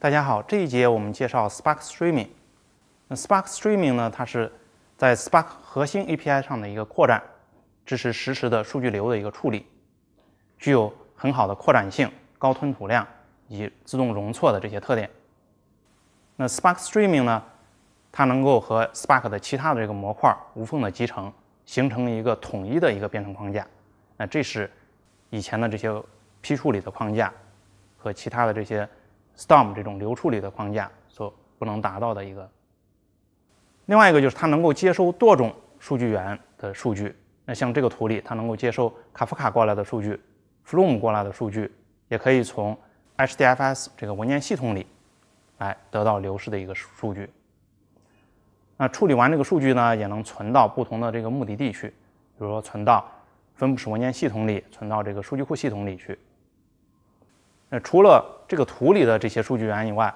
大家好，这一节我们介绍 Spark Streaming。那 Spark Streaming 呢，它是在 Spark 核心 API 上的一个扩展，支持实时的数据流的一个处理，具有很好的扩展性、高吞吐量以及自动容错的这些特点。那 Spark Streaming 呢，它能够和 Spark 的其他的这个模块无缝的集成，形成一个统一的一个编程框架。那这是以前的这些批处理的框架和其他的这些。Storm 这种流处理的框架所不能达到的一个，另外一个就是它能够接收多种数据源的数据。那像这个图里，它能够接收 Kafka 过来的数据，Flume 过来的数据，也可以从 HDFS 这个文件系统里来得到流失的一个数据。那处理完这个数据呢，也能存到不同的这个目的地去，比如说存到分布式文件系统里，存到这个数据库系统里去。那除了这个图里的这些数据源以外，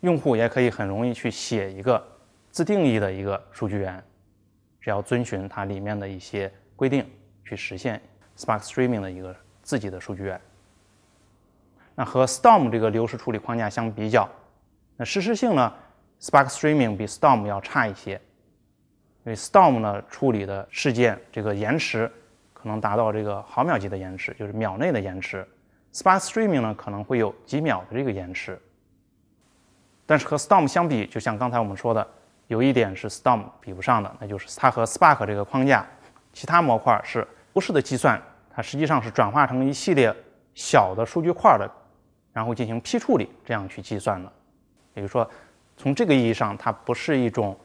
用户也可以很容易去写一个自定义的一个数据源，只要遵循它里面的一些规定去实现 Spark Streaming 的一个自己的数据源。那和 Storm 这个流式处理框架相比较，那实时性呢，Spark Streaming 比 Storm 要差一些，因为 Storm 呢处理的事件这个延迟可能达到这个毫秒级的延迟，就是秒内的延迟。Spark Streaming 呢可能会有几秒的这个延迟，但是和 Storm 相比，就像刚才我们说的，有一点是 Storm 比不上的，那就是它和 Spark 这个框架，其他模块是是的计算，它实际上是转化成一系列小的数据块的，然后进行批处理这样去计算的。也就是说，从这个意义上，它不是一种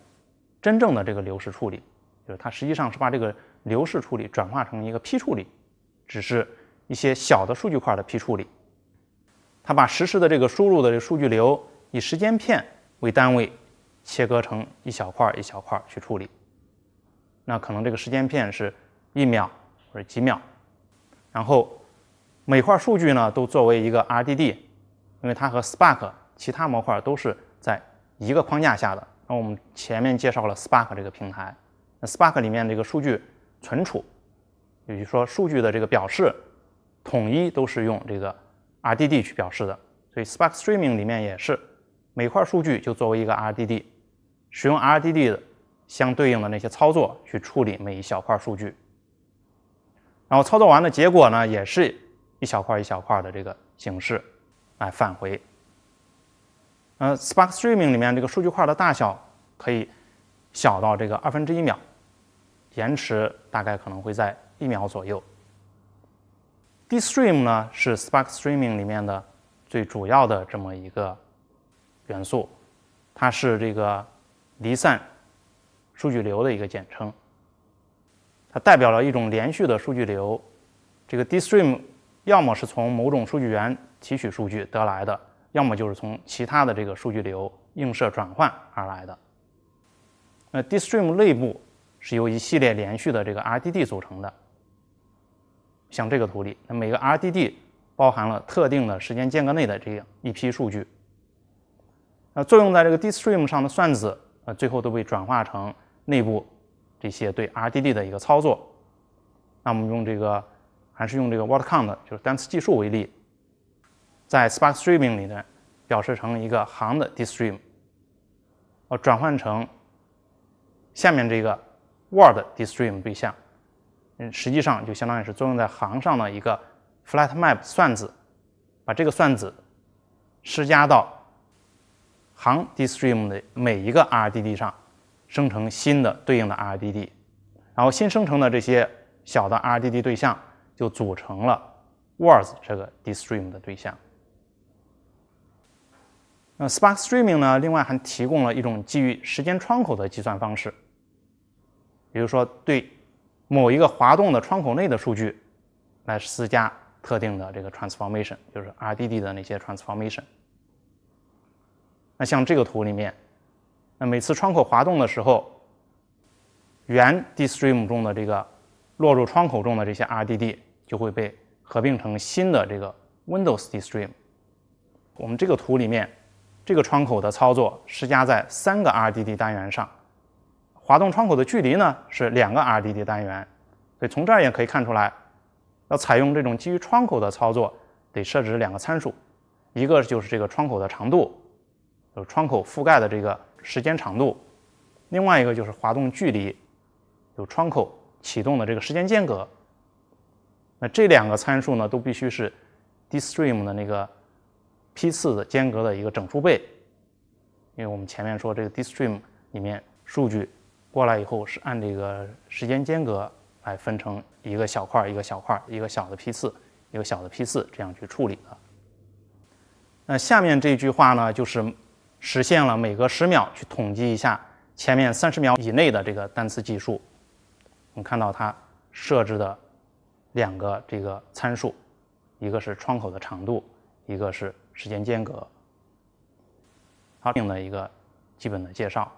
真正的这个流式处理，就是它实际上是把这个流式处理转化成一个批处理，只是。一些小的数据块的批处理，它把实时的这个输入的这数据流以时间片为单位切割成一小块一小块去处理。那可能这个时间片是一秒或者几秒，然后每块数据呢都作为一个 RDD，因为它和 Spark 其他模块都是在一个框架下的。那我们前面介绍了 Spark 这个平台，那 Spark 里面这个数据存储，也就是说数据的这个表示。统一都是用这个 RDD 去表示的，所以 Spark Streaming 里面也是，每块数据就作为一个 RDD，使用 RDD 的相对应的那些操作去处理每一小块数据，然后操作完的结果呢，也是一小块一小块的这个形式来返回。嗯，Spark Streaming 里面这个数据块的大小可以小到这个二分之一秒，延迟大概可能会在一秒左右。D stream 呢是 Spark Streaming 里面的最主要的这么一个元素，它是这个离散数据流的一个简称，它代表了一种连续的数据流。这个 D stream 要么是从某种数据源提取数据得来的，要么就是从其他的这个数据流映射转换而来的。那 D stream 内部是由一系列连续的这个 RDD 组成的。像这个图里，那每个 RDD 包含了特定的时间间隔内的这样一批数据。那作用在这个 DStream 上的算子，呃，最后都被转化成内部这些对 RDD 的一个操作。那我们用这个，还是用这个 word count，就是单词计数为例，在 Spark Streaming 里呢，表示成一个行的 DStream，呃，转换成下面这个 Word DStream 对象。嗯，实际上就相当于是作用在行上的一个 flat map 算子，把这个算子施加到行 d stream 的每一个 RDD 上，生成新的对应的 RDD，然后新生成的这些小的 RDD 对象就组成了 words 这个 d stream 的对象。那 Spark Streaming 呢，另外还提供了一种基于时间窗口的计算方式，比如说对。某一个滑动的窗口内的数据，来施加特定的这个 transformation，就是 RDD 的那些 transformation。那像这个图里面，那每次窗口滑动的时候，原 d stream 中的这个落入窗口中的这些 RDD 就会被合并成新的这个 windows d stream。我们这个图里面，这个窗口的操作施加在三个 RDD 单元上。滑动窗口的距离呢是两个 RDD 单元，所以从这儿也可以看出来，要采用这种基于窗口的操作，得设置两个参数，一个就是这个窗口的长度，有窗口覆盖的这个时间长度；另外一个就是滑动距离，有窗口启动的这个时间间隔。那这两个参数呢都必须是，DStream 的那个批次的间隔的一个整数倍，因为我们前面说这个 DStream 里面数据。过来以后是按这个时间间隔来分成一个小块儿、一个小块儿、一个小的批次、一个小的批次这样去处理的。那下面这句话呢，就是实现了每隔十秒去统计一下前面三十秒以内的这个单词计数。我们看到它设置的两个这个参数，一个是窗口的长度，一个是时间间隔。它定的一个基本的介绍。